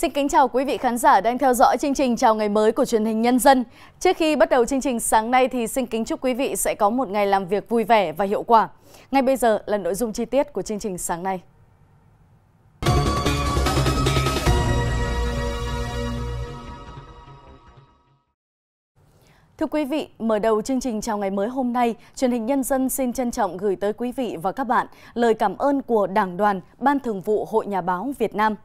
Xin kính chào quý vị khán giả đang theo dõi chương trình Chào ngày mới của truyền hình Nhân dân. Trước khi bắt đầu chương trình sáng nay thì xin kính chúc quý vị sẽ có một ngày làm việc vui vẻ và hiệu quả. Ngay bây giờ là nội dung chi tiết của chương trình sáng nay. Thưa quý vị, mở đầu chương trình chào ngày mới hôm nay, truyền hình Nhân dân xin trân trọng gửi tới quý vị và các bạn lời cảm ơn của Đảng đoàn, Ban Thường vụ Hội Nhà báo Việt Nam –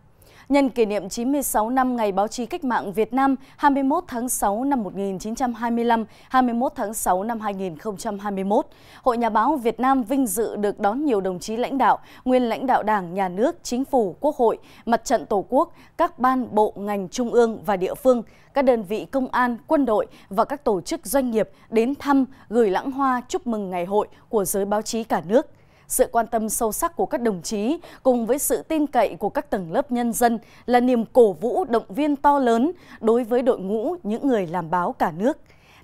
Nhân kỷ niệm 96 năm Ngày Báo chí Cách mạng Việt Nam 21 tháng 6 năm 1925, 21 tháng 6 năm 2021, Hội Nhà báo Việt Nam vinh dự được đón nhiều đồng chí lãnh đạo, nguyên lãnh đạo Đảng, Nhà nước, Chính phủ, Quốc hội, Mặt trận Tổ quốc, các ban, bộ, ngành trung ương và địa phương, các đơn vị công an, quân đội và các tổ chức doanh nghiệp đến thăm, gửi lãng hoa chúc mừng ngày hội của giới báo chí cả nước – sự quan tâm sâu sắc của các đồng chí cùng với sự tin cậy của các tầng lớp nhân dân là niềm cổ vũ động viên to lớn đối với đội ngũ những người làm báo cả nước.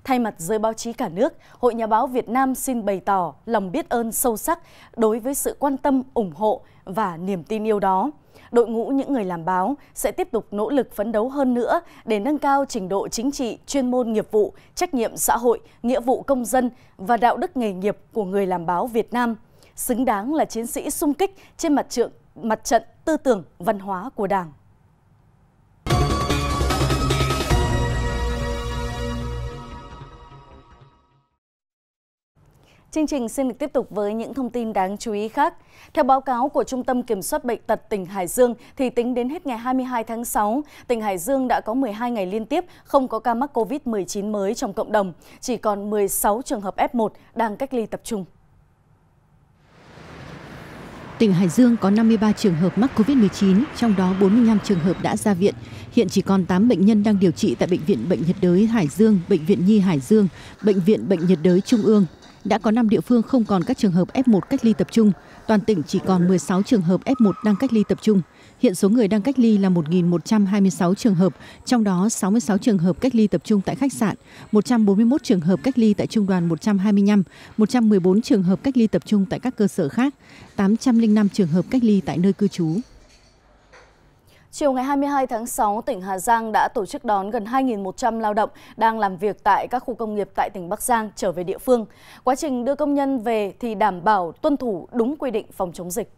Thay mặt giới báo chí cả nước, Hội Nhà báo Việt Nam xin bày tỏ lòng biết ơn sâu sắc đối với sự quan tâm, ủng hộ và niềm tin yêu đó. Đội ngũ những người làm báo sẽ tiếp tục nỗ lực phấn đấu hơn nữa để nâng cao trình độ chính trị, chuyên môn nghiệp vụ, trách nhiệm xã hội, nghĩa vụ công dân và đạo đức nghề nghiệp của người làm báo Việt Nam xứng đáng là chiến sĩ sung kích trên mặt trận, mặt trận tư tưởng văn hóa của Đảng. Chương trình xin được tiếp tục với những thông tin đáng chú ý khác. Theo báo cáo của Trung tâm Kiểm soát Bệnh tật tỉnh Hải Dương, thì tính đến hết ngày 22 tháng 6, tỉnh Hải Dương đã có 12 ngày liên tiếp không có ca mắc COVID-19 mới trong cộng đồng, chỉ còn 16 trường hợp F1 đang cách ly tập trung tỉnh Hải Dương có 53 trường hợp mắc COVID-19, trong đó 45 trường hợp đã ra viện. Hiện chỉ còn 8 bệnh nhân đang điều trị tại Bệnh viện Bệnh nhiệt đới Hải Dương, Bệnh viện Nhi Hải Dương, Bệnh viện Bệnh nhiệt đới Trung ương. Đã có 5 địa phương không còn các trường hợp F1 cách ly tập trung. Toàn tỉnh chỉ còn 16 trường hợp F1 đang cách ly tập trung. Hiện số người đang cách ly là 1.126 trường hợp, trong đó 66 trường hợp cách ly tập trung tại khách sạn, 141 trường hợp cách ly tại trung đoàn 125, 114 trường hợp cách ly tập trung tại các cơ sở khác, 805 trường hợp cách ly tại nơi cư trú. Chiều ngày 22 tháng 6, tỉnh Hà Giang đã tổ chức đón gần 2.100 lao động đang làm việc tại các khu công nghiệp tại tỉnh Bắc Giang trở về địa phương. Quá trình đưa công nhân về thì đảm bảo tuân thủ đúng quy định phòng chống dịch.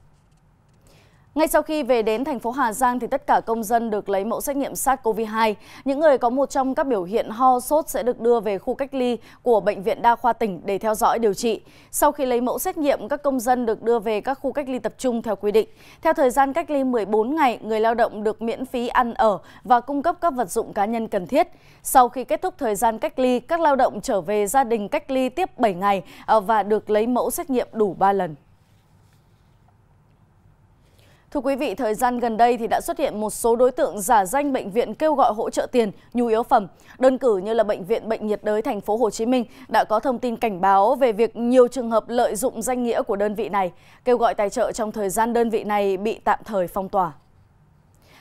Ngay sau khi về đến thành phố Hà Giang thì tất cả công dân được lấy mẫu xét nghiệm SARS-CoV-2. Những người có một trong các biểu hiện ho, sốt sẽ được đưa về khu cách ly của bệnh viện đa khoa tỉnh để theo dõi điều trị. Sau khi lấy mẫu xét nghiệm, các công dân được đưa về các khu cách ly tập trung theo quy định. Theo thời gian cách ly 14 ngày, người lao động được miễn phí ăn ở và cung cấp các vật dụng cá nhân cần thiết. Sau khi kết thúc thời gian cách ly, các lao động trở về gia đình cách ly tiếp 7 ngày ờ, và được lấy mẫu xét nghiệm đủ 3 lần. Thưa quý vị, thời gian gần đây thì đã xuất hiện một số đối tượng giả danh bệnh viện kêu gọi hỗ trợ tiền, nhu yếu phẩm. Đơn cử như là bệnh viện Bệnh nhiệt đới thành phố Hồ Chí Minh đã có thông tin cảnh báo về việc nhiều trường hợp lợi dụng danh nghĩa của đơn vị này, kêu gọi tài trợ trong thời gian đơn vị này bị tạm thời phong tỏa.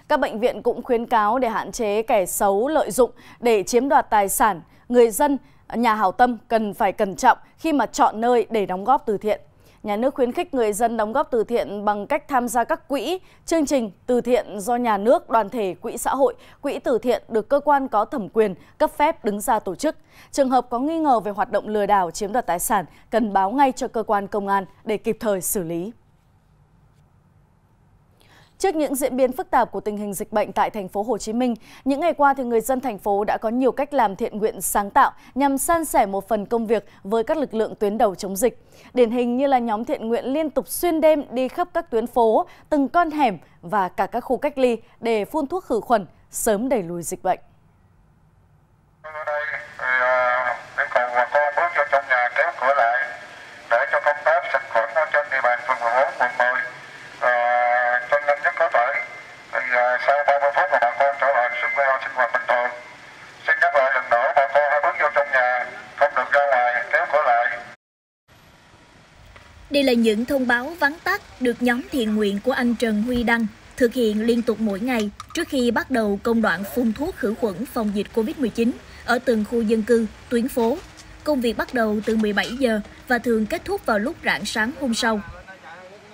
Các bệnh viện cũng khuyến cáo để hạn chế kẻ xấu lợi dụng để chiếm đoạt tài sản, người dân, nhà hảo tâm cần phải cẩn trọng khi mà chọn nơi để đóng góp từ thiện nhà nước khuyến khích người dân đóng góp từ thiện bằng cách tham gia các quỹ, chương trình từ thiện do nhà nước, đoàn thể, quỹ xã hội, quỹ từ thiện được cơ quan có thẩm quyền cấp phép đứng ra tổ chức. Trường hợp có nghi ngờ về hoạt động lừa đảo chiếm đoạt tài sản cần báo ngay cho cơ quan công an để kịp thời xử lý. Trước những diễn biến phức tạp của tình hình dịch bệnh tại thành phố Hồ Chí Minh, những ngày qua thì người dân thành phố đã có nhiều cách làm thiện nguyện sáng tạo nhằm san sẻ một phần công việc với các lực lượng tuyến đầu chống dịch. Điển hình như là nhóm thiện nguyện liên tục xuyên đêm đi khắp các tuyến phố, từng con hẻm và cả các khu cách ly để phun thuốc khử khuẩn, sớm đẩy lùi dịch bệnh. Ở đây thì, uh, yêu cầu bà bước vô trong nhà kéo cửa lại Đây là những thông báo vắn tắt được nhóm thiện nguyện của anh Trần Huy Đăng thực hiện liên tục mỗi ngày trước khi bắt đầu công đoạn phun thuốc khử khuẩn phòng dịch COVID-19 ở từng khu dân cư, tuyến phố. Công việc bắt đầu từ 17 giờ và thường kết thúc vào lúc rạng sáng hôm sau.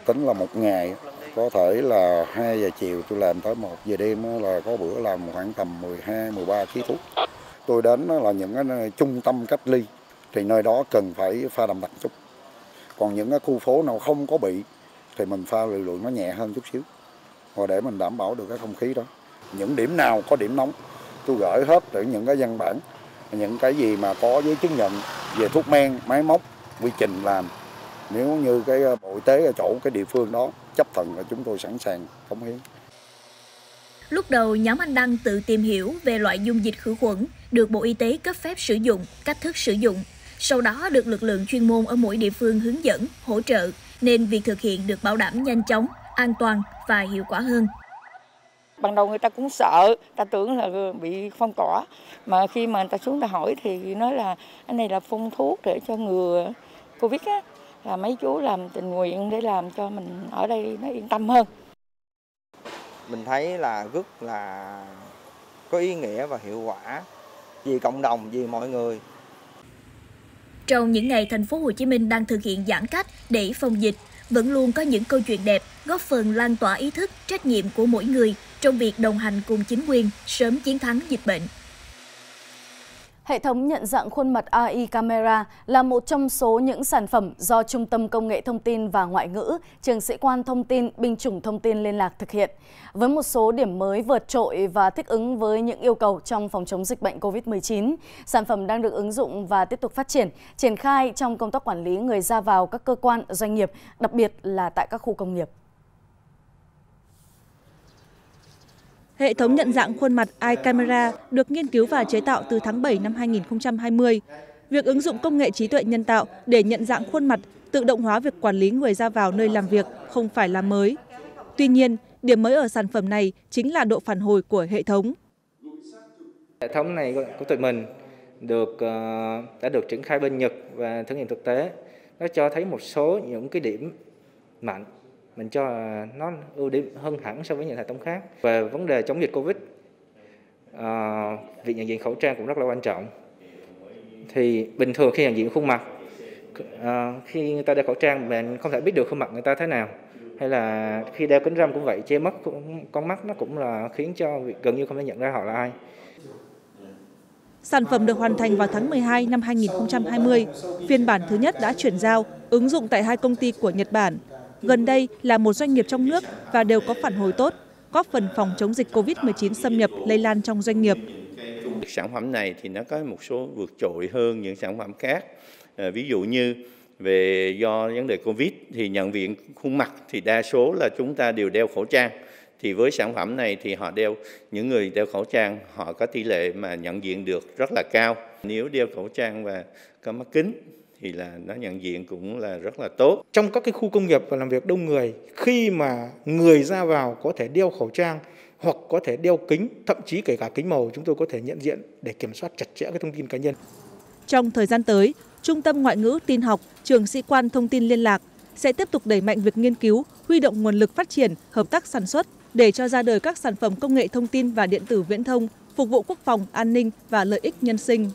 Tính là một ngày, có thể là 2 giờ chiều tôi làm tới 1 giờ đêm là có bữa làm khoảng tầm 12, 13 kg thuốc. Tôi đến là những cái trung tâm cách ly thì nơi đó cần phải pha đậm đặc chút còn những cái khu phố nào không có bị thì mình pha liều lượng nó nhẹ hơn chút xíu và để mình đảm bảo được cái không khí đó những điểm nào có điểm nóng tôi gửi hết để những cái văn bản những cái gì mà có giấy chứng nhận về thuốc men máy móc quy trình làm nếu như cái ờ, bộ y tế ở chỗ cái địa phương đó chấp thuận là chúng tôi sẵn sàng cống hiến Lúc đầu, nhóm anh Đăng tự tìm hiểu về loại dung dịch khử khuẩn được Bộ Y tế cấp phép sử dụng, cách thức sử dụng sau đó được lực lượng chuyên môn ở mỗi địa phương hướng dẫn, hỗ trợ, nên việc thực hiện được bảo đảm nhanh chóng, an toàn và hiệu quả hơn. Ban đầu người ta cũng sợ, ta tưởng là bị phong tỏa, mà khi mà người ta xuống ta hỏi thì nói là anh này là phun thuốc để cho ngừa Covid á, là mấy chú làm tình nguyện để làm cho mình ở đây nó yên tâm hơn. Mình thấy là rất là có ý nghĩa và hiệu quả vì cộng đồng, vì mọi người trong những ngày thành phố Hồ Chí Minh đang thực hiện giãn cách để phòng dịch, vẫn luôn có những câu chuyện đẹp góp phần lan tỏa ý thức, trách nhiệm của mỗi người trong việc đồng hành cùng chính quyền sớm chiến thắng dịch bệnh. Hệ thống nhận dạng khuôn mặt AI Camera là một trong số những sản phẩm do Trung tâm Công nghệ Thông tin và Ngoại ngữ, Trường Sĩ quan Thông tin, Binh chủng Thông tin Liên lạc thực hiện, với một số điểm mới vượt trội và thích ứng với những yêu cầu trong phòng chống dịch bệnh COVID-19. Sản phẩm đang được ứng dụng và tiếp tục phát triển, triển khai trong công tác quản lý người ra vào các cơ quan, doanh nghiệp, đặc biệt là tại các khu công nghiệp. hệ thống nhận dạng khuôn mặt icamera được nghiên cứu và chế tạo từ tháng bảy năm 2020. việc ứng dụng công nghệ trí tuệ nhân tạo để nhận dạng khuôn mặt tự động hóa việc quản lý người ra vào nơi làm việc không phải là mới tuy nhiên điểm mới ở sản phẩm này chính là độ phản hồi của hệ thống hệ thống này của tụi mình được ờ, đã được triển khai bên Nhật và thử nghiệm thực tế nó cho thấy một số những cái điểm mạnh mình cho nó ưu điểm hơn hẳn so với những hệ thống khác về vấn đề chống dịch covid à, việc nhận diện khẩu trang cũng rất là quan trọng thì bình thường khi nhận diện khuôn mặt à, khi người ta đeo khẩu trang mình không thể biết được khuôn mặt người ta thế nào hay là khi đeo kính râm cũng vậy che mất con mắt nó cũng là khiến cho gần như không thể nhận ra họ là ai Sản phẩm được hoàn thành vào tháng 12 năm 2020. Phiên bản thứ nhất đã chuyển giao, ứng dụng tại hai công ty của Nhật Bản gần đây là một doanh nghiệp trong nước và đều có phản hồi tốt góp phần phòng chống dịch covid 19 xâm nhập lây lan trong doanh nghiệp sản phẩm này thì nó có một số vượt trội hơn những sản phẩm khác à, ví dụ như về do vấn đề covid thì nhận viện khuôn mặt thì đa số là chúng ta đều đeo khẩu trang thì với sản phẩm này thì họ đeo những người đeo khẩu trang họ có tỷ lệ mà nhận diện được rất là cao nếu đeo khẩu trang và có mắt kính thì là nó nhận diện cũng là rất là tốt. Trong các cái khu công nghiệp và làm việc đông người, khi mà người ra vào có thể đeo khẩu trang hoặc có thể đeo kính, thậm chí kể cả kính màu chúng tôi có thể nhận diện để kiểm soát chặt chẽ cái thông tin cá nhân. Trong thời gian tới, Trung tâm Ngoại ngữ Tin học, Trường Sĩ quan Thông tin Liên lạc sẽ tiếp tục đẩy mạnh việc nghiên cứu, huy động nguồn lực phát triển, hợp tác sản xuất để cho ra đời các sản phẩm công nghệ thông tin và điện tử viễn thông phục vụ quốc phòng, an ninh và lợi ích nhân sinh.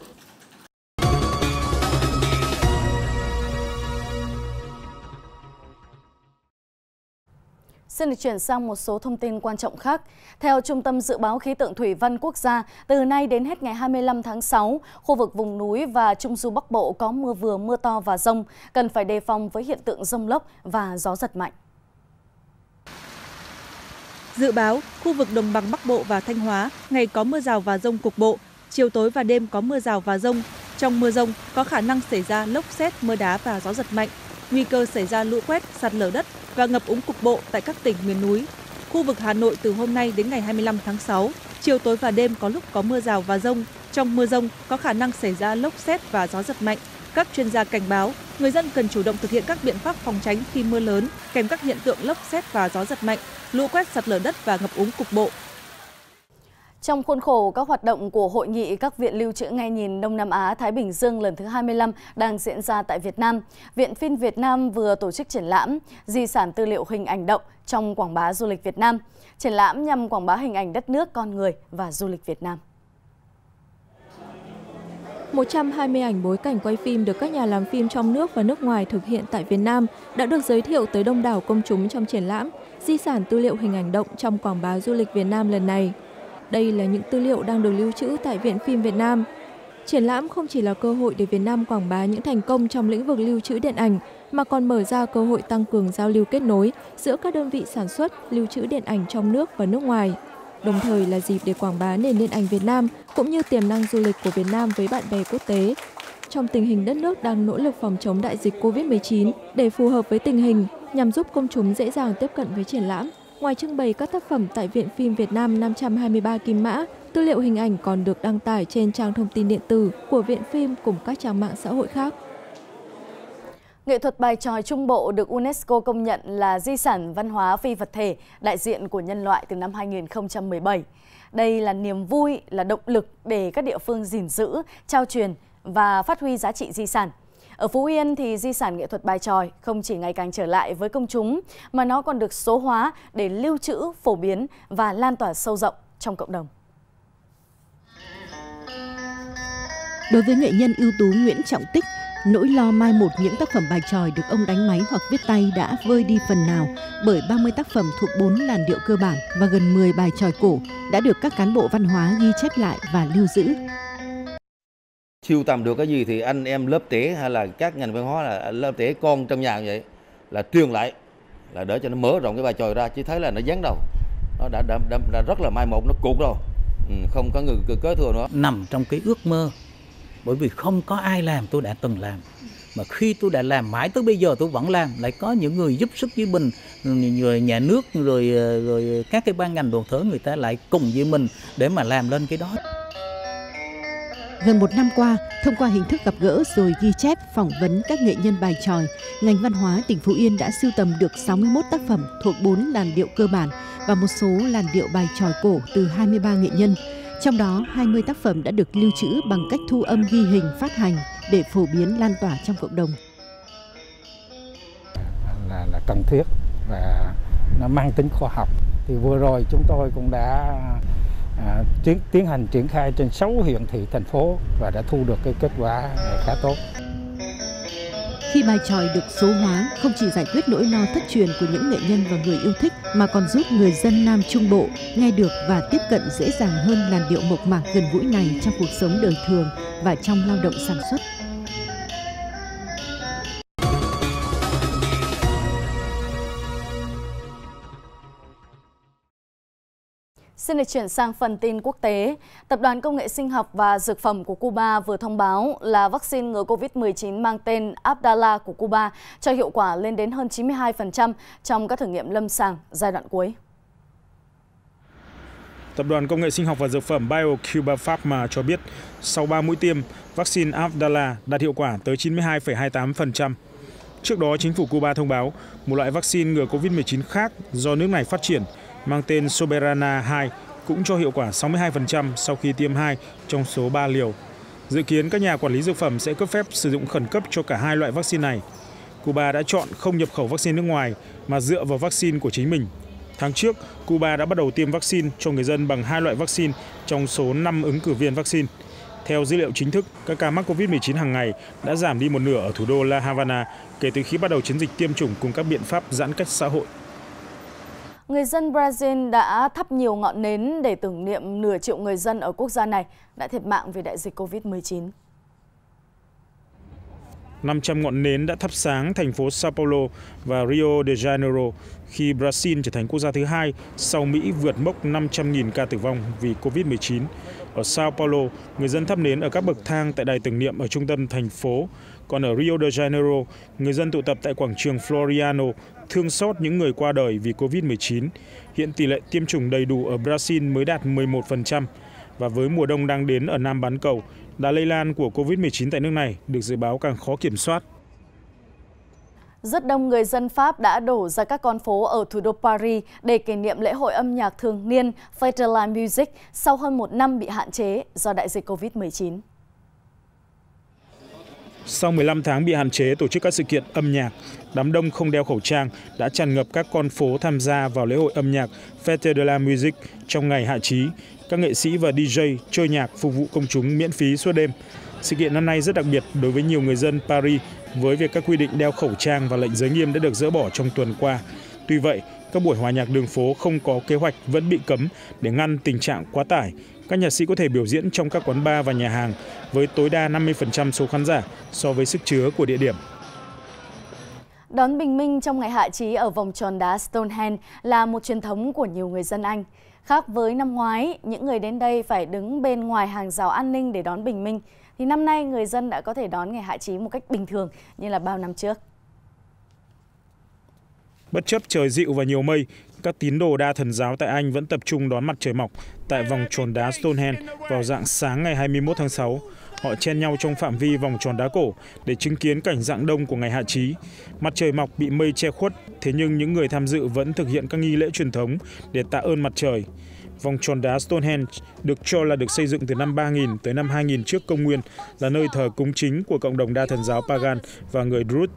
Xin được chuyển sang một số thông tin quan trọng khác. Theo Trung tâm Dự báo Khí tượng Thủy văn Quốc gia, từ nay đến hết ngày 25 tháng 6, khu vực vùng núi và Trung Du Bắc Bộ có mưa vừa mưa to và rông, cần phải đề phòng với hiện tượng rông lốc và gió giật mạnh. Dự báo, khu vực Đồng bằng Bắc Bộ và Thanh Hóa ngày có mưa rào và rông cục bộ, chiều tối và đêm có mưa rào và rông. Trong mưa rông có khả năng xảy ra lốc xét, mưa đá và gió giật mạnh, nguy cơ xảy ra lũ quét, sạt lở đất, và ngập úng cục bộ tại các tỉnh miền núi. Khu vực Hà Nội từ hôm nay đến ngày 25 tháng 6, chiều tối và đêm có lúc có mưa rào và rông. Trong mưa rông có khả năng xảy ra lốc xét và gió giật mạnh. Các chuyên gia cảnh báo người dân cần chủ động thực hiện các biện pháp phòng tránh khi mưa lớn kèm các hiện tượng lốc xét và gió giật mạnh, lũ quét sạt lở đất và ngập úng cục bộ trong khuôn khổ các hoạt động của Hội nghị các viện lưu trữ nghe nhìn Đông Nam Á-Thái Bình Dương lần thứ 25 đang diễn ra tại Việt Nam, Viện Phim Việt Nam vừa tổ chức triển lãm Di sản tư liệu hình ảnh động trong quảng bá du lịch Việt Nam. Triển lãm nhằm quảng bá hình ảnh đất nước, con người và du lịch Việt Nam. 120 ảnh bối cảnh quay phim được các nhà làm phim trong nước và nước ngoài thực hiện tại Việt Nam đã được giới thiệu tới đông đảo công chúng trong triển lãm Di sản tư liệu hình ảnh động trong quảng bá du lịch Việt Nam lần này. Đây là những tư liệu đang được lưu trữ tại Viện Phim Việt Nam. Triển lãm không chỉ là cơ hội để Việt Nam quảng bá những thành công trong lĩnh vực lưu trữ điện ảnh, mà còn mở ra cơ hội tăng cường giao lưu kết nối giữa các đơn vị sản xuất, lưu trữ điện ảnh trong nước và nước ngoài, đồng thời là dịp để quảng bá nền điện ảnh Việt Nam cũng như tiềm năng du lịch của Việt Nam với bạn bè quốc tế. Trong tình hình đất nước đang nỗ lực phòng chống đại dịch COVID-19 để phù hợp với tình hình nhằm giúp công chúng dễ dàng tiếp cận với triển lãm, Ngoài trưng bày các tác phẩm tại Viện Phim Việt Nam 523 Kim Mã, tư liệu hình ảnh còn được đăng tải trên trang thông tin điện tử của Viện Phim cùng các trang mạng xã hội khác. Nghệ thuật bài tròi Trung Bộ được UNESCO công nhận là di sản văn hóa phi vật thể đại diện của nhân loại từ năm 2017. Đây là niềm vui, là động lực để các địa phương gìn giữ, trao truyền và phát huy giá trị di sản. Ở Phú Yên thì di sản nghệ thuật bài tròi không chỉ ngày càng trở lại với công chúng mà nó còn được số hóa để lưu trữ, phổ biến và lan tỏa sâu rộng trong cộng đồng. Đối với nghệ nhân ưu tú Nguyễn Trọng Tích, nỗi lo mai một những tác phẩm bài tròi được ông đánh máy hoặc viết tay đã vơi đi phần nào bởi 30 tác phẩm thuộc 4 làn điệu cơ bản và gần 10 bài tròi cổ đã được các cán bộ văn hóa ghi chép lại và lưu giữ siêu tầm được cái gì thì anh em lớp tế hay là các ngành văn hóa là lớp tế con trong nhà như vậy là truyền lại là để cho nó mở rộng cái bài tròi ra chứ thấy là nó dán đầu nó đã, đã, đã, đã rất là mai một nó cuột rồi ừ, không có người kế thừa nữa nằm trong cái ước mơ bởi vì không có ai làm tôi đã từng làm mà khi tôi đã làm mãi tới bây giờ tôi vẫn làm lại có những người giúp sức với mình người nhà nước rồi rồi các cái ban ngành đoàn thể người ta lại cùng với mình để mà làm lên cái đó Gần một năm qua, thông qua hình thức gặp gỡ rồi ghi chép, phỏng vấn các nghệ nhân bài tròi, ngành văn hóa tỉnh Phú Yên đã sưu tầm được 61 tác phẩm thuộc 4 làn điệu cơ bản và một số làn điệu bài tròi cổ từ 23 nghệ nhân. Trong đó, 20 tác phẩm đã được lưu trữ bằng cách thu âm ghi hình phát hành để phổ biến lan tỏa trong cộng đồng. Là, là cần thiết và nó mang tính khoa học. Thì vừa rồi chúng tôi cũng đã à, tiến, tiến hành triển khai trên 6 huyện thị thành phố và đã thu được cái kết quả khá tốt. Khi bài tròi được số hóa, không chỉ giải quyết nỗi lo thất truyền của những nghệ nhân và người yêu thích mà còn giúp người dân Nam Trung Bộ nghe được và tiếp cận dễ dàng hơn làn điệu mộc mạc gần gũi này trong cuộc sống đời thường và trong lao động sản xuất. Xin được chuyển sang phần tin quốc tế. Tập đoàn Công nghệ Sinh học và Dược phẩm của Cuba vừa thông báo là vaccine ngừa COVID-19 mang tên Abdala của Cuba cho hiệu quả lên đến hơn 92% trong các thử nghiệm lâm sàng giai đoạn cuối. Tập đoàn Công nghệ Sinh học và Dược phẩm BioCuba Pharma cho biết, sau 3 mũi tiêm, vaccine Abdala đạt hiệu quả tới 92,28%. Trước đó, chính phủ Cuba thông báo một loại vaccine ngừa COVID-19 khác do nước này phát triển – mang tên Soberana 2 cũng cho hiệu quả 62% sau khi tiêm 2 trong số 3 liều. Dự kiến các nhà quản lý dược phẩm sẽ cấp phép sử dụng khẩn cấp cho cả hai loại vaccine này. Cuba đã chọn không nhập khẩu vaccine nước ngoài mà dựa vào vaccine của chính mình. Tháng trước, Cuba đã bắt đầu tiêm vaccine cho người dân bằng hai loại vaccine trong số 5 ứng cử viên vaccine. Theo dữ liệu chính thức, các ca mắc COVID-19 hàng ngày đã giảm đi một nửa ở thủ đô La Havana kể từ khi bắt đầu chiến dịch tiêm chủng cùng các biện pháp giãn cách xã hội người dân Brazil đã thắp nhiều ngọn nến để tưởng niệm nửa triệu người dân ở quốc gia này đã thiệt mạng vì đại dịch COVID-19. 500 ngọn nến đã thắp sáng thành phố Sao Paulo và Rio de Janeiro khi Brazil trở thành quốc gia thứ hai sau Mỹ vượt mốc 500.000 ca tử vong vì COVID-19. Ở Sao Paulo, người dân thắp nến ở các bậc thang tại đài tưởng niệm ở trung tâm thành phố. Còn ở Rio de Janeiro, người dân tụ tập tại quảng trường Floriano thương xót những người qua đời vì covid một chín hiện tỷ lệ tiêm chủng đầy đủ ở brazil mới đạt một mươi một và với mùa đông đang đến ở nam bán cầu đà lây lan của covid một chín tại nước này được dự báo càng khó kiểm soát rất đông người dân Pháp đã đổ ra các con phố ở thủ đô Paris để kỷ niệm lễ hội âm nhạc thường niên Federal Music sau hơn một năm bị hạn chế do đại dịch Covid-19. Sau 15 tháng bị hạn chế tổ chức các sự kiện âm nhạc, đám đông không đeo khẩu trang đã tràn ngập các con phố tham gia vào lễ hội âm nhạc Fete de la Music trong ngày hạ trí. Các nghệ sĩ và DJ chơi nhạc phục vụ công chúng miễn phí suốt đêm. Sự kiện năm nay rất đặc biệt đối với nhiều người dân Paris với việc các quy định đeo khẩu trang và lệnh giới nghiêm đã được dỡ bỏ trong tuần qua. Tuy vậy, các buổi hòa nhạc đường phố không có kế hoạch vẫn bị cấm để ngăn tình trạng quá tải. Các nhạc sĩ có thể biểu diễn trong các quán bar và nhà hàng với tối đa 50% số khán giả so với sức chứa của địa điểm. Đón bình minh trong ngày hạ trí ở vòng tròn đá Stonehenge là một truyền thống của nhiều người dân Anh. Khác với năm ngoái, những người đến đây phải đứng bên ngoài hàng rào an ninh để đón bình minh, thì năm nay người dân đã có thể đón ngày hạ trí một cách bình thường như là bao năm trước. Bất chấp trời dịu và nhiều mây, các tín đồ đa thần giáo tại Anh vẫn tập trung đón mặt trời mọc tại vòng tròn đá Stonehenge vào dạng sáng ngày 21 tháng 6 họ chen nhau trong phạm vi vòng tròn đá cổ để chứng kiến cảnh dạng đông của ngày hạ trí. Mặt trời mọc bị mây che khuất, thế nhưng những người tham dự vẫn thực hiện các nghi lễ truyền thống để tạ ơn mặt trời. Vòng tròn đá Stonehenge được cho là được xây dựng từ năm 3000 tới năm 2000 trước công nguyên, là nơi thờ cúng chính của cộng đồng đa thần giáo Pagan và người Druid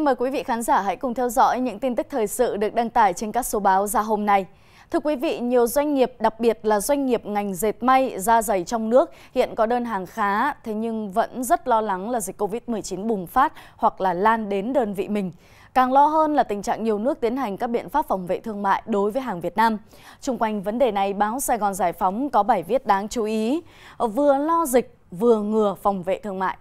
Xin mời quý vị khán giả hãy cùng theo dõi những tin tức thời sự được đăng tải trên các số báo ra hôm nay. Thưa quý vị, nhiều doanh nghiệp, đặc biệt là doanh nghiệp ngành dệt may, da dày trong nước hiện có đơn hàng khá, thế nhưng vẫn rất lo lắng là dịch Covid-19 bùng phát hoặc là lan đến đơn vị mình. Càng lo hơn là tình trạng nhiều nước tiến hành các biện pháp phòng vệ thương mại đối với hàng Việt Nam. Trung quanh vấn đề này, báo Sài Gòn Giải Phóng có bài viết đáng chú ý, vừa lo dịch, vừa ngừa phòng vệ thương mại.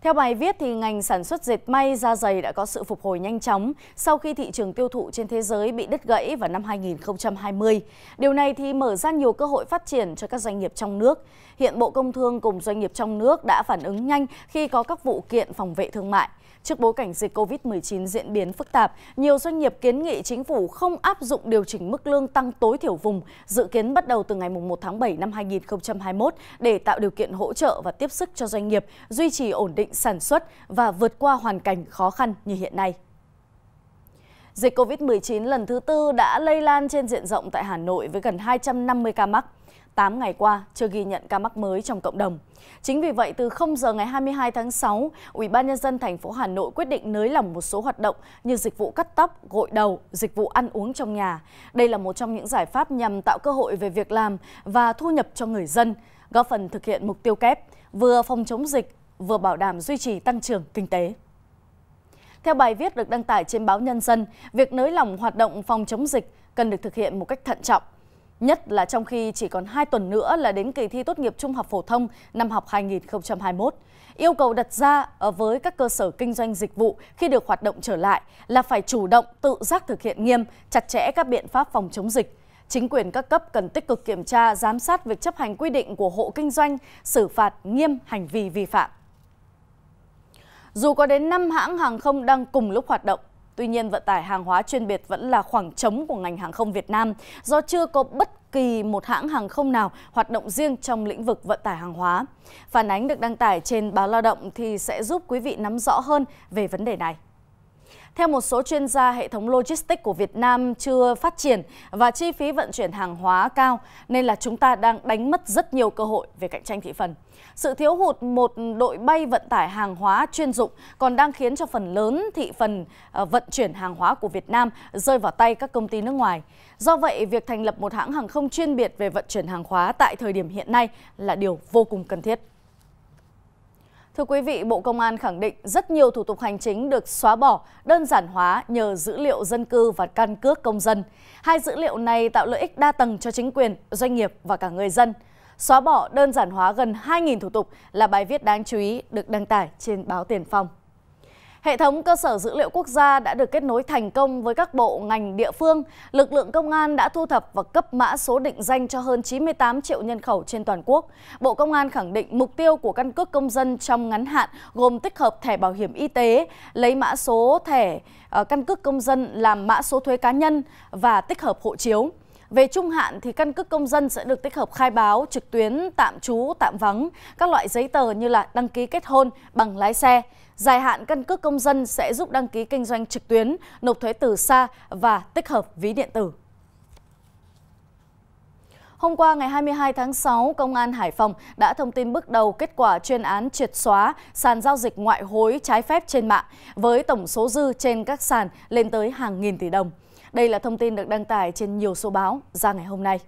Theo bài viết, thì ngành sản xuất dệt may da dày đã có sự phục hồi nhanh chóng sau khi thị trường tiêu thụ trên thế giới bị đứt gãy vào năm 2020. Điều này thì mở ra nhiều cơ hội phát triển cho các doanh nghiệp trong nước. Hiện Bộ Công Thương cùng doanh nghiệp trong nước đã phản ứng nhanh khi có các vụ kiện phòng vệ thương mại. Trước bối cảnh dịch COVID-19 diễn biến phức tạp, nhiều doanh nghiệp kiến nghị chính phủ không áp dụng điều chỉnh mức lương tăng tối thiểu vùng, dự kiến bắt đầu từ ngày 1 tháng 7 năm 2021 để tạo điều kiện hỗ trợ và tiếp sức cho doanh nghiệp duy trì ổn định sản xuất và vượt qua hoàn cảnh khó khăn như hiện nay. Dịch COVID-19 lần thứ tư đã lây lan trên diện rộng tại Hà Nội với gần 250 ca mắc. 8 ngày qua chưa ghi nhận ca mắc mới trong cộng đồng. Chính vì vậy, từ 0 giờ ngày 22 tháng 6, Ủy ban Nhân dân thành phố Hà Nội quyết định nới lỏng một số hoạt động như dịch vụ cắt tóc, gội đầu, dịch vụ ăn uống trong nhà. Đây là một trong những giải pháp nhằm tạo cơ hội về việc làm và thu nhập cho người dân, góp phần thực hiện mục tiêu kép, vừa phòng chống dịch, vừa bảo đảm duy trì tăng trưởng kinh tế. Theo bài viết được đăng tải trên báo Nhân dân, việc nới lỏng hoạt động phòng chống dịch cần được thực hiện một cách thận trọng Nhất là trong khi chỉ còn 2 tuần nữa là đến kỳ thi tốt nghiệp trung học phổ thông năm học 2021. Yêu cầu đặt ra ờ, với các cơ sở kinh doanh dịch vụ khi được hoạt động trở lại là phải chủ động tự giác thực hiện nghiêm, chặt chẽ các biện pháp phòng chống dịch. Chính quyền các cấp cần tích cực kiểm tra, giám sát việc chấp hành quy định của hộ kinh doanh, xử phạt nghiêm hành vi vi phạm. Dù có đến 5 hãng hàng không đang cùng lúc hoạt động, Tuy nhiên, vận tải hàng hóa chuyên biệt vẫn là khoảng trống của ngành hàng không Việt Nam do chưa có bất kỳ một hãng hàng không nào hoạt động riêng trong lĩnh vực vận tải hàng hóa. Phản ánh được đăng tải trên báo Lao động thì sẽ giúp quý vị nắm rõ hơn về vấn đề này. Theo một số chuyên gia, hệ thống logistics của Việt Nam chưa phát triển và chi phí vận chuyển hàng hóa cao nên là chúng ta đang đánh mất rất nhiều cơ hội về cạnh tranh thị phần. Sự thiếu hụt một đội bay vận tải hàng hóa chuyên dụng còn đang khiến cho phần lớn thị phần ờ, vận chuyển hàng hóa của Việt Nam rơi vào tay các công ty nước ngoài. Do vậy, việc thành lập một hãng hàng không chuyên biệt về vận chuyển hàng hóa tại thời điểm hiện nay là điều vô cùng cần thiết. Thưa quý vị, Bộ Công an khẳng định rất nhiều thủ tục hành chính được xóa bỏ, đơn giản hóa nhờ dữ liệu dân cư và căn cước công dân. Hai dữ liệu này tạo lợi ích đa tầng cho chính quyền, doanh nghiệp và cả người dân. Xóa bỏ đơn giản hóa gần 2.000 thủ tục là bài viết đáng chú ý được đăng tải trên báo Tiền Phong. Hệ thống cơ sở dữ liệu quốc gia đã được kết nối thành công với các bộ ngành địa phương. Lực lượng công an đã thu thập và cấp mã số định danh cho hơn 98 triệu nhân khẩu trên toàn quốc. Bộ Công an khẳng định mục tiêu của căn cước công dân trong ngắn hạn gồm tích hợp thẻ bảo hiểm y tế, lấy mã số thẻ ờ, căn cước công dân làm mã số thuế cá nhân và tích hợp hộ chiếu. Về trung hạn thì căn cước công dân sẽ được tích hợp khai báo trực tuyến, tạm trú, tạm vắng, các loại giấy tờ như là đăng ký kết hôn bằng lái xe dài hạn căn cước công dân sẽ giúp đăng ký kinh doanh trực tuyến, nộp thuế từ xa và tích hợp ví điện tử. Hôm qua ngày 22 tháng 6, Công an Hải Phòng đã thông tin bước đầu kết quả chuyên án triệt xóa sàn giao dịch ngoại hối trái phép trên mạng với tổng số dư trên các sàn lên tới hàng nghìn tỷ đồng. Đây là thông tin được đăng tải trên nhiều số báo ra ngày hôm nay.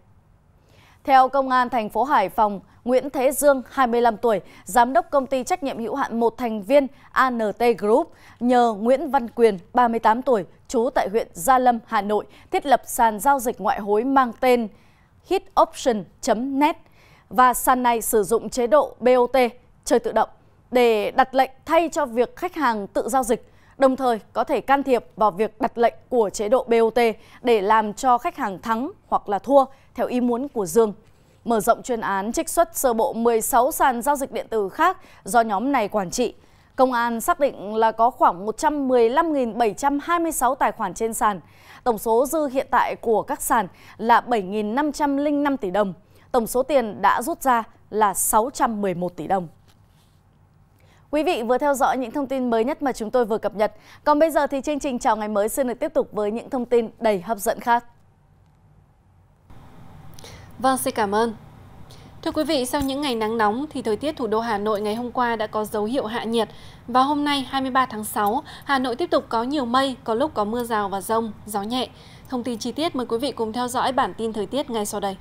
Theo Công an thành phố Hải Phòng, Nguyễn Thế Dương, 25 tuổi, giám đốc công ty trách nhiệm hữu hạn một thành viên ANT Group, nhờ Nguyễn Văn Quyền, 38 tuổi, trú tại huyện Gia Lâm, Hà Nội, thiết lập sàn giao dịch ngoại hối mang tên hitoption.net và sàn này sử dụng chế độ BOT, chơi tự động, để đặt lệnh thay cho việc khách hàng tự giao dịch đồng thời có thể can thiệp vào việc đặt lệnh của chế độ BOT để làm cho khách hàng thắng hoặc là thua theo ý muốn của Dương. Mở rộng chuyên án trích xuất sơ bộ 16 sàn giao dịch điện tử khác do nhóm này quản trị. Công an xác định là có khoảng 115.726 tài khoản trên sàn. Tổng số dư hiện tại của các sàn là 7.505 tỷ đồng. Tổng số tiền đã rút ra là 611 tỷ đồng. Quý vị vừa theo dõi những thông tin mới nhất mà chúng tôi vừa cập nhật. Còn bây giờ thì chương trình Chào Ngày Mới xin được tiếp tục với những thông tin đầy hấp dẫn khác. Vâng, xin cảm ơn. Thưa quý vị, sau những ngày nắng nóng thì thời tiết thủ đô Hà Nội ngày hôm qua đã có dấu hiệu hạ nhiệt và hôm nay 23 tháng 6, Hà Nội tiếp tục có nhiều mây, có lúc có mưa rào và rông, gió nhẹ. Thông tin chi tiết mời quý vị cùng theo dõi bản tin thời tiết ngay sau đây.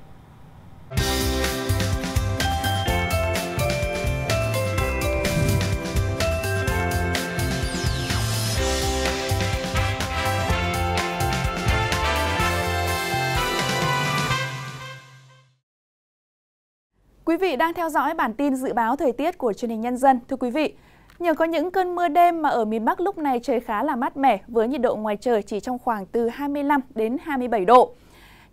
Quý vị đang theo dõi bản tin dự báo thời tiết của truyền hình Nhân dân. Thưa quý vị, nhờ có những cơn mưa đêm mà ở miền Bắc lúc này trời khá là mát mẻ với nhiệt độ ngoài trời chỉ trong khoảng từ 25 đến 27 độ.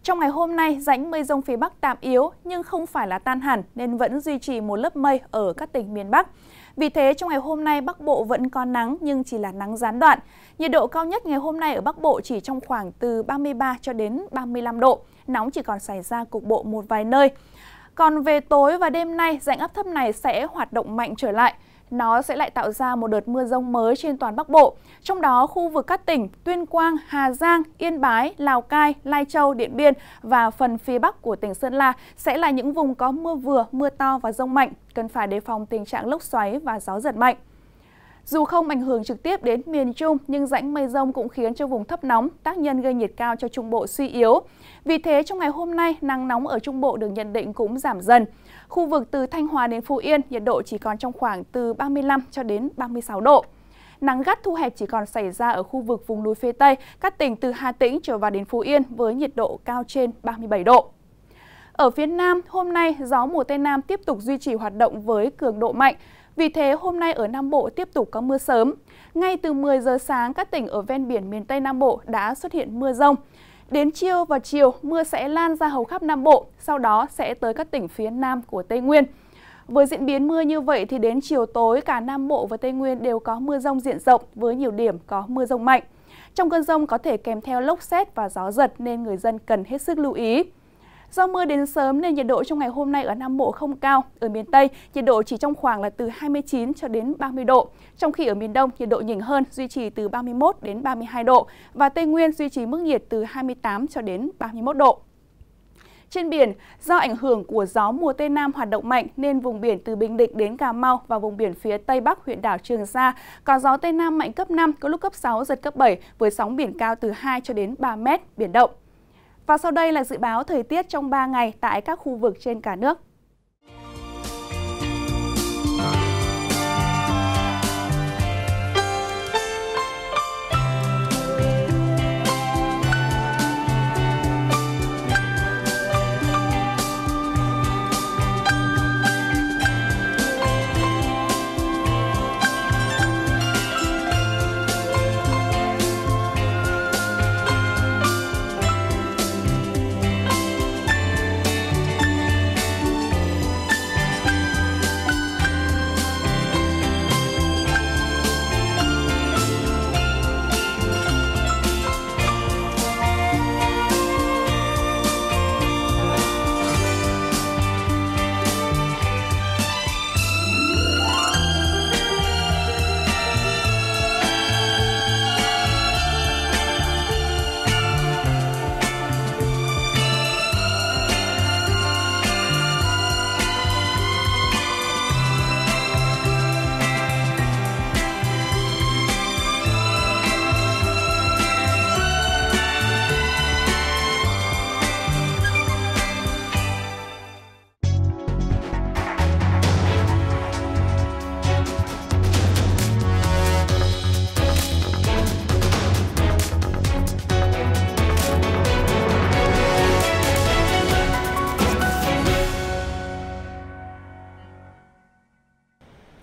Trong ngày hôm nay, rãnh mây rông phía Bắc tạm yếu nhưng không phải là tan hẳn nên vẫn duy trì một lớp mây ở các tỉnh miền Bắc. Vì thế, trong ngày hôm nay Bắc Bộ vẫn có nắng nhưng chỉ là nắng gián đoạn. Nhiệt độ cao nhất ngày hôm nay ở Bắc Bộ chỉ trong khoảng từ 33 cho đến 35 độ. Nóng chỉ còn xảy ra cục bộ một vài nơi. Còn về tối và đêm nay, dạnh áp thấp này sẽ hoạt động mạnh trở lại. Nó sẽ lại tạo ra một đợt mưa rông mới trên toàn Bắc Bộ. Trong đó, khu vực các tỉnh Tuyên Quang, Hà Giang, Yên Bái, Lào Cai, Lai Châu, Điện Biên và phần phía Bắc của tỉnh Sơn La sẽ là những vùng có mưa vừa, mưa to và rông mạnh, cần phải đề phòng tình trạng lốc xoáy và gió giật mạnh. Dù không ảnh hưởng trực tiếp đến miền Trung, nhưng rãnh mây rông cũng khiến cho vùng thấp nóng, tác nhân gây nhiệt cao cho Trung Bộ suy yếu. Vì thế, trong ngày hôm nay, nắng nóng ở Trung Bộ được nhận định cũng giảm dần. Khu vực từ Thanh Hòa đến Phú Yên, nhiệt độ chỉ còn trong khoảng từ 35 cho đến 36 độ. Nắng gắt thu hẹp chỉ còn xảy ra ở khu vực vùng núi phía Tây, các tỉnh từ Hà Tĩnh trở vào đến Phú Yên với nhiệt độ cao trên 37 độ. Ở phía Nam, hôm nay gió mùa Tây Nam tiếp tục duy trì hoạt động với cường độ mạnh. Vì thế, hôm nay ở Nam Bộ tiếp tục có mưa sớm. Ngay từ 10 giờ sáng, các tỉnh ở ven biển miền Tây Nam Bộ đã xuất hiện mưa rông. Đến chiều và chiều, mưa sẽ lan ra hầu khắp Nam Bộ, sau đó sẽ tới các tỉnh phía Nam của Tây Nguyên. Với diễn biến mưa như vậy thì đến chiều tối cả Nam Bộ và Tây Nguyên đều có mưa rông diện rộng với nhiều điểm có mưa rông mạnh. Trong cơn rông có thể kèm theo lốc xét và gió giật nên người dân cần hết sức lưu ý. Do mưa đến sớm nên nhiệt độ trong ngày hôm nay ở Nam Bộ không cao. Ở miền Tây, nhiệt độ chỉ trong khoảng là từ 29 cho đến 30 độ. Trong khi ở miền Đông, nhiệt độ nhỉnh hơn, duy trì từ 31 đến 32 độ. Và Tây Nguyên duy trì mức nhiệt từ 28 cho đến 31 độ. Trên biển, do ảnh hưởng của gió mùa Tây Nam hoạt động mạnh nên vùng biển từ Bình Định đến Cà Mau và vùng biển phía Tây Bắc huyện đảo Trường Sa có gió Tây Nam mạnh cấp 5, có lúc cấp 6, giật cấp 7 với sóng biển cao từ 2 cho đến 3 mét, biển động. Và sau đây là dự báo thời tiết trong 3 ngày tại các khu vực trên cả nước.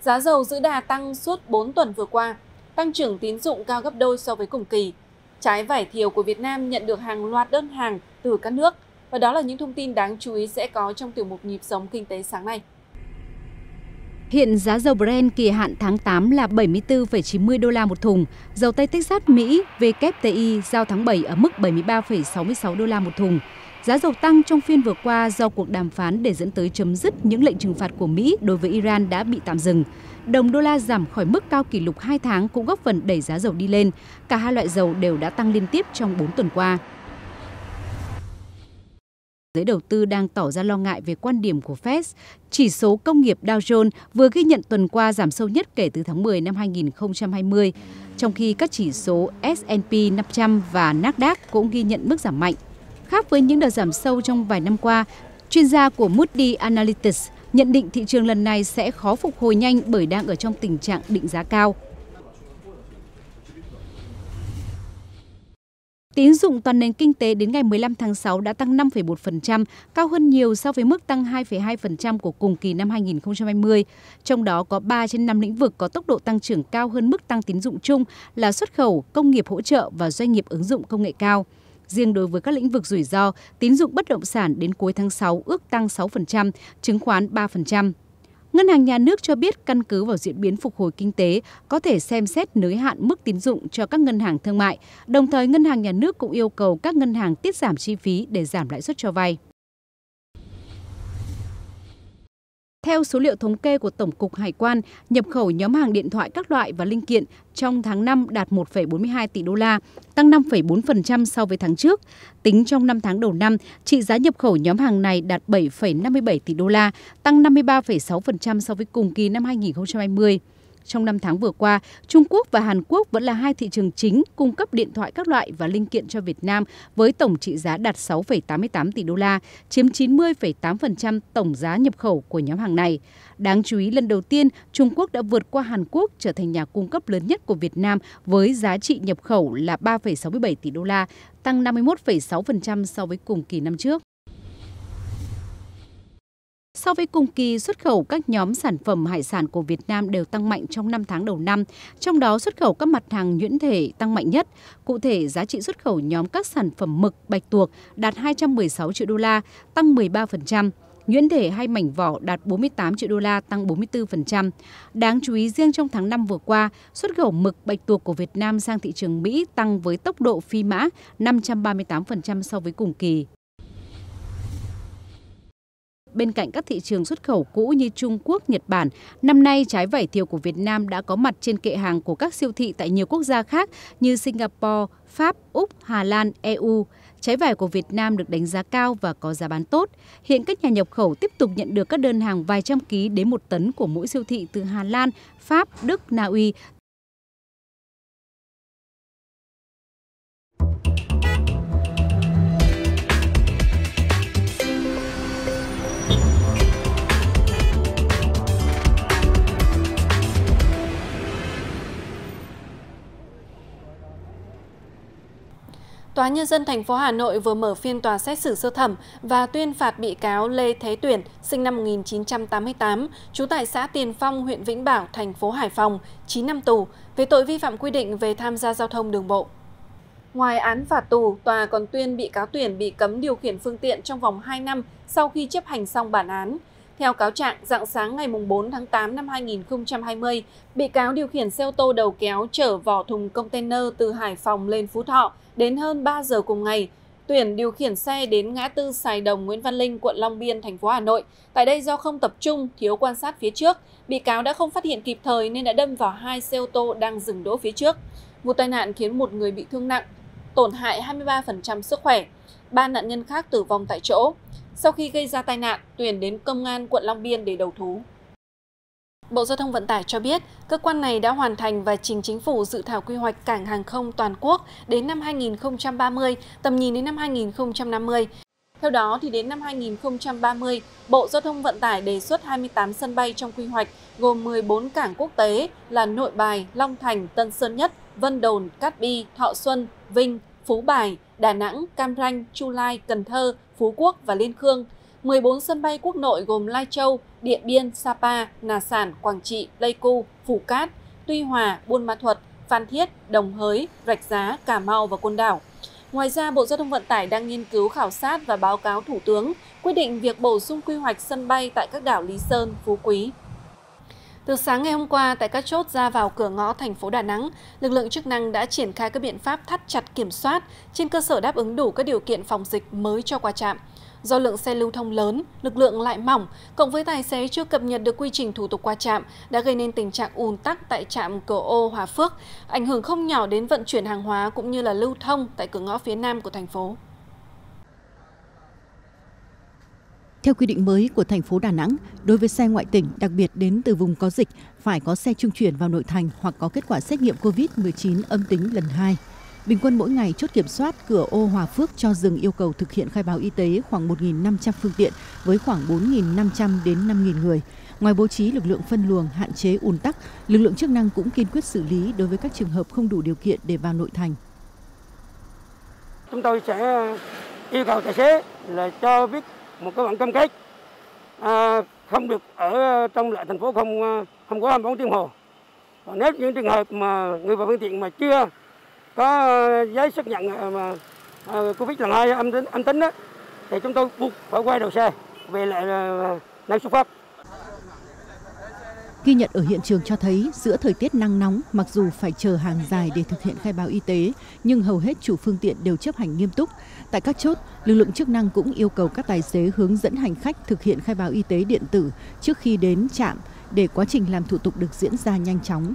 Giá dầu giữ đà tăng suốt 4 tuần vừa qua, tăng trưởng tín dụng cao gấp đôi so với cùng kỳ. Trái vải thiều của Việt Nam nhận được hàng loạt đơn hàng từ các nước và đó là những thông tin đáng chú ý sẽ có trong tiểu mục nhịp sống kinh tế sáng nay. Hiện giá dầu Brent kỳ hạn tháng 8 là 74,90 đô la một thùng, dầu Tây Texas Mỹ WTI giao tháng 7 ở mức 73,66 đô la một thùng. Giá dầu tăng trong phiên vừa qua do cuộc đàm phán để dẫn tới chấm dứt những lệnh trừng phạt của Mỹ đối với Iran đã bị tạm dừng. Đồng đô la giảm khỏi mức cao kỷ lục 2 tháng cũng góp phần đẩy giá dầu đi lên. Cả hai loại dầu đều đã tăng liên tiếp trong 4 tuần qua. Giới đầu tư đang tỏ ra lo ngại về quan điểm của Fed. Chỉ số công nghiệp Dow Jones vừa ghi nhận tuần qua giảm sâu nhất kể từ tháng 10 năm 2020, trong khi các chỉ số S&P 500 và Nasdaq cũng ghi nhận mức giảm mạnh. Khác với những đợt giảm sâu trong vài năm qua, chuyên gia của Moody Analytics nhận định thị trường lần này sẽ khó phục hồi nhanh bởi đang ở trong tình trạng định giá cao. Tín dụng toàn nền kinh tế đến ngày 15 tháng 6 đã tăng 5,1%, cao hơn nhiều so với mức tăng 2,2% của cùng kỳ năm 2020. Trong đó có 3 trên 5 lĩnh vực có tốc độ tăng trưởng cao hơn mức tăng tín dụng chung là xuất khẩu, công nghiệp hỗ trợ và doanh nghiệp ứng dụng công nghệ cao. Riêng đối với các lĩnh vực rủi ro, tín dụng bất động sản đến cuối tháng 6 ước tăng 6%, chứng khoán 3%. Ngân hàng nhà nước cho biết căn cứ vào diễn biến phục hồi kinh tế có thể xem xét nới hạn mức tín dụng cho các ngân hàng thương mại, đồng thời ngân hàng nhà nước cũng yêu cầu các ngân hàng tiết giảm chi phí để giảm lãi suất cho vay. Theo số liệu thống kê của Tổng cục Hải quan, nhập khẩu nhóm hàng điện thoại các loại và linh kiện trong tháng 5 đạt 1,42 tỷ đô la, tăng 5,4% so với tháng trước. Tính trong 5 tháng đầu năm, trị giá nhập khẩu nhóm hàng này đạt 7,57 tỷ đô la, tăng 53,6% so với cùng kỳ năm 2020. Trong năm tháng vừa qua, Trung Quốc và Hàn Quốc vẫn là hai thị trường chính cung cấp điện thoại các loại và linh kiện cho Việt Nam với tổng trị giá đạt 6,88 tỷ đô la, chiếm 90,8% tổng giá nhập khẩu của nhóm hàng này. Đáng chú ý lần đầu tiên, Trung Quốc đã vượt qua Hàn Quốc trở thành nhà cung cấp lớn nhất của Việt Nam với giá trị nhập khẩu là 3,67 tỷ đô la, tăng 51,6% so với cùng kỳ năm trước. So với cùng kỳ, xuất khẩu các nhóm sản phẩm hải sản của Việt Nam đều tăng mạnh trong 5 tháng đầu năm, trong đó xuất khẩu các mặt hàng nhuyễn thể tăng mạnh nhất. Cụ thể, giá trị xuất khẩu nhóm các sản phẩm mực, bạch tuộc đạt 216 triệu đô la, tăng 13%. Nhuyễn thể hay mảnh vỏ đạt 48 triệu đô la tăng 44%. Đáng chú ý riêng trong tháng 5 vừa qua, xuất khẩu mực bạch tuộc của Việt Nam sang thị trường Mỹ tăng với tốc độ phi mã 538% so với cùng kỳ. Bên cạnh các thị trường xuất khẩu cũ như Trung Quốc, Nhật Bản, năm nay trái vải thiều của Việt Nam đã có mặt trên kệ hàng của các siêu thị tại nhiều quốc gia khác như Singapore, Pháp, Úc, Hà Lan, EU. Trái vải của Việt Nam được đánh giá cao và có giá bán tốt. Hiện các nhà nhập khẩu tiếp tục nhận được các đơn hàng vài trăm ký đến một tấn của mỗi siêu thị từ Hà Lan, Pháp, Đức, Na Uy, Tòa Nhân dân thành phố Hà Nội vừa mở phiên tòa xét xử sơ thẩm và tuyên phạt bị cáo Lê Thế Tuyển, sinh năm 1988, trú tại xã Tiền Phong, huyện Vĩnh Bảo, thành phố Hải Phòng, 9 năm tù về tội vi phạm quy định về tham gia giao thông đường bộ. Ngoài án phạt tù, tòa còn tuyên bị cáo Tuyển bị cấm điều khiển phương tiện trong vòng 2 năm sau khi chấp hành xong bản án. Theo cáo trạng, dạng sáng ngày 4 tháng 8 năm 2020, bị cáo điều khiển xe ô tô đầu kéo chở vỏ thùng container từ Hải Phòng lên Phú Thọ đến hơn 3 giờ cùng ngày. Tuyển điều khiển xe đến ngã tư Sài Đồng Nguyễn Văn Linh, quận Long Biên, thành phố Hà Nội. Tại đây do không tập trung, thiếu quan sát phía trước, bị cáo đã không phát hiện kịp thời nên đã đâm vào hai xe ô tô đang dừng đỗ phía trước. Vụ tai nạn khiến một người bị thương nặng, tổn hại 23% sức khỏe, ba nạn nhân khác tử vong tại chỗ. Sau khi gây ra tai nạn, Tuyền đến công an quận Long Biên để đầu thú. Bộ Giao thông Vận tải cho biết, cơ quan này đã hoàn thành và trình chính phủ dự thảo quy hoạch cảng hàng không toàn quốc đến năm 2030, tầm nhìn đến năm 2050. Theo đó, thì đến năm 2030, Bộ Giao thông Vận tải đề xuất 28 sân bay trong quy hoạch, gồm 14 cảng quốc tế là Nội Bài, Long Thành, Tân Sơn Nhất, Vân Đồn, Cát Bi, Thọ Xuân, Vinh, Phú Bài, Đà Nẵng, Cam Ranh, Chu Lai, Cần Thơ, Phú Quốc và Liên Khương, 14 sân bay quốc nội gồm Lai Châu, Điện Biên, Sapa, Nà Sản, Quảng Trị, Pleiku, Phủ Cát, Tuy Hòa, Buôn Ma Thuật, Phan Thiết, Đồng Hới, Rạch Giá, Cà Mau và Côn Đảo. Ngoài ra, Bộ Giao thông Vận tải đang nghiên cứu khảo sát và báo cáo Thủ tướng quyết định việc bổ sung quy hoạch sân bay tại các đảo Lý Sơn, Phú Quý. Từ sáng ngày hôm qua, tại các chốt ra vào cửa ngõ thành phố Đà Nẵng, lực lượng chức năng đã triển khai các biện pháp thắt chặt kiểm soát trên cơ sở đáp ứng đủ các điều kiện phòng dịch mới cho qua trạm. Do lượng xe lưu thông lớn, lực lượng lại mỏng, cộng với tài xế chưa cập nhật được quy trình thủ tục qua trạm đã gây nên tình trạng ùn tắc tại trạm cửa ô Hòa Phước, ảnh hưởng không nhỏ đến vận chuyển hàng hóa cũng như là lưu thông tại cửa ngõ phía nam của thành phố. Theo quy định mới của thành phố Đà Nẵng, đối với xe ngoại tỉnh, đặc biệt đến từ vùng có dịch, phải có xe trung chuyển vào nội thành hoặc có kết quả xét nghiệm COVID-19 âm tính lần 2. Bình quân mỗi ngày, chốt kiểm soát cửa ô Hòa Phước cho dừng yêu cầu thực hiện khai báo y tế khoảng 1.500 phương tiện với khoảng 4.500 đến 5.000 người. Ngoài bố trí lực lượng phân luồng, hạn chế ùn tắc, lực lượng chức năng cũng kiên quyết xử lý đối với các trường hợp không đủ điều kiện để vào nội thành. Chúng tôi sẽ yêu cầu tài xế là cho biết một cái bản cam kết à, không được ở trong lại thành phố không à, không có 24 tiếng hồ. Còn nếu những trường hợp mà người và phương tiện mà chưa có giấy xác nhận à, mà à, Covid lần hai âm tính âm tính đó, thì chúng tôi buộc phải quay đầu xe về lại nơi xuất phát ghi nhận ở hiện trường cho thấy giữa thời tiết nắng nóng mặc dù phải chờ hàng dài để thực hiện khai báo y tế nhưng hầu hết chủ phương tiện đều chấp hành nghiêm túc tại các chốt lực lượng chức năng cũng yêu cầu các tài xế hướng dẫn hành khách thực hiện khai báo y tế điện tử trước khi đến trạm để quá trình làm thủ tục được diễn ra nhanh chóng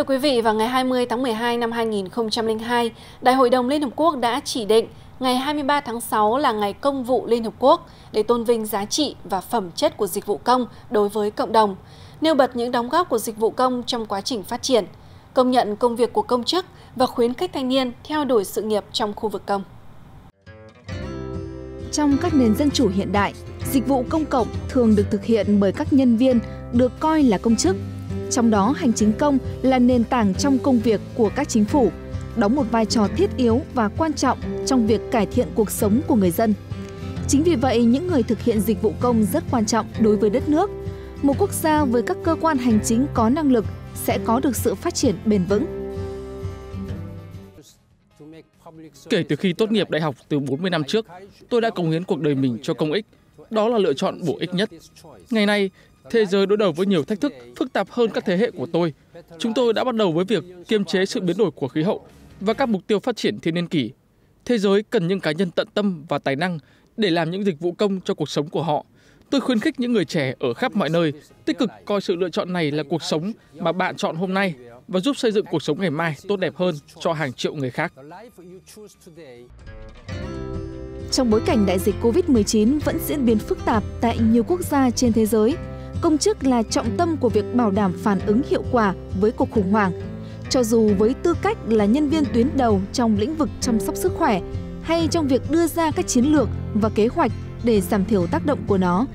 Thưa quý vị, vào ngày 20 tháng 12 năm 2002, Đại hội đồng Liên Hợp Quốc đã chỉ định ngày 23 tháng 6 là ngày công vụ Liên Hợp Quốc để tôn vinh giá trị và phẩm chất của dịch vụ công đối với cộng đồng, nêu bật những đóng góp của dịch vụ công trong quá trình phát triển, công nhận công việc của công chức và khuyến khích thanh niên theo đuổi sự nghiệp trong khu vực công. Trong các nền dân chủ hiện đại, dịch vụ công cộng thường được thực hiện bởi các nhân viên được coi là công chức trong đó hành chính công là nền tảng trong công việc của các chính phủ, đóng một vai trò thiết yếu và quan trọng trong việc cải thiện cuộc sống của người dân. Chính vì vậy, những người thực hiện dịch vụ công rất quan trọng đối với đất nước. Một quốc gia với các cơ quan hành chính có năng lực sẽ có được sự phát triển bền vững. Kể từ khi tốt nghiệp đại học từ 40 năm trước, tôi đã cống hiến cuộc đời mình cho công ích. Đó là lựa chọn bổ ích nhất. Ngày nay, Thế giới đối đầu với nhiều thách thức phức tạp hơn các thế hệ của tôi. Chúng tôi đã bắt đầu với việc kiềm chế sự biến đổi của khí hậu và các mục tiêu phát triển thiên niên kỷ. Thế giới cần những cá nhân tận tâm và tài năng để làm những dịch vụ công cho cuộc sống của họ. Tôi khuyến khích những người trẻ ở khắp mọi nơi tích cực coi sự lựa chọn này là cuộc sống mà bạn chọn hôm nay và giúp xây dựng cuộc sống ngày mai tốt đẹp hơn cho hàng triệu người khác. Trong bối cảnh đại dịch COVID-19 vẫn diễn biến phức tạp tại nhiều quốc gia trên thế giới, công chức là trọng tâm của việc bảo đảm phản ứng hiệu quả với cuộc khủng hoảng. Cho dù với tư cách là nhân viên tuyến đầu trong lĩnh vực chăm sóc sức khỏe hay trong việc đưa ra các chiến lược và kế hoạch để giảm thiểu tác động của nó.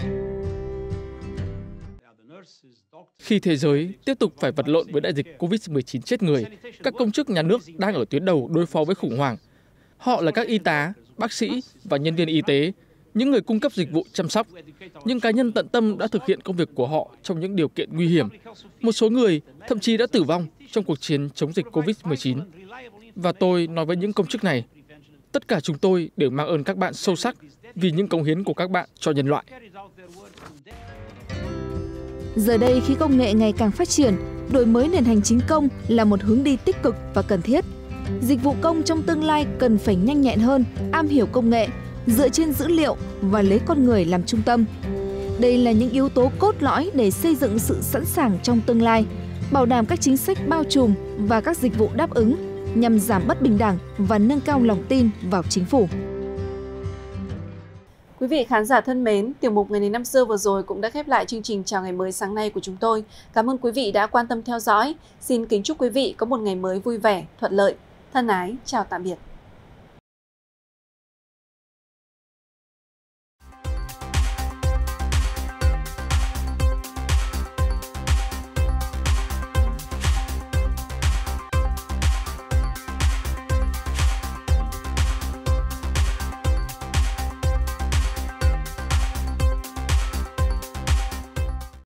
Khi thế giới tiếp tục phải vật lộn với đại dịch COVID-19 chết người, các công chức nhà nước đang ở tuyến đầu đối phó với khủng hoảng. Họ là các y tá, bác sĩ và nhân viên y tế những người cung cấp dịch vụ chăm sóc, những cá nhân tận tâm đã thực hiện công việc của họ trong những điều kiện nguy hiểm. Một số người thậm chí đã tử vong trong cuộc chiến chống dịch COVID-19. Và tôi nói với những công chức này, tất cả chúng tôi đều mang ơn các bạn sâu sắc vì những cống hiến của các bạn cho nhân loại. Giờ đây khi công nghệ ngày càng phát triển, đổi mới nền hành chính công là một hướng đi tích cực và cần thiết. Dịch vụ công trong tương lai cần phải nhanh nhẹn hơn, am hiểu công nghệ dựa trên dữ liệu và lấy con người làm trung tâm. Đây là những yếu tố cốt lõi để xây dựng sự sẵn sàng trong tương lai, bảo đảm các chính sách bao trùm và các dịch vụ đáp ứng nhằm giảm bất bình đẳng và nâng cao lòng tin vào chính phủ. Quý vị khán giả thân mến, tiểu mục Ngày đến năm xưa vừa rồi cũng đã khép lại chương trình Chào ngày mới sáng nay của chúng tôi. Cảm ơn quý vị đã quan tâm theo dõi. Xin kính chúc quý vị có một ngày mới vui vẻ, thuận lợi. Thân ái, chào tạm biệt.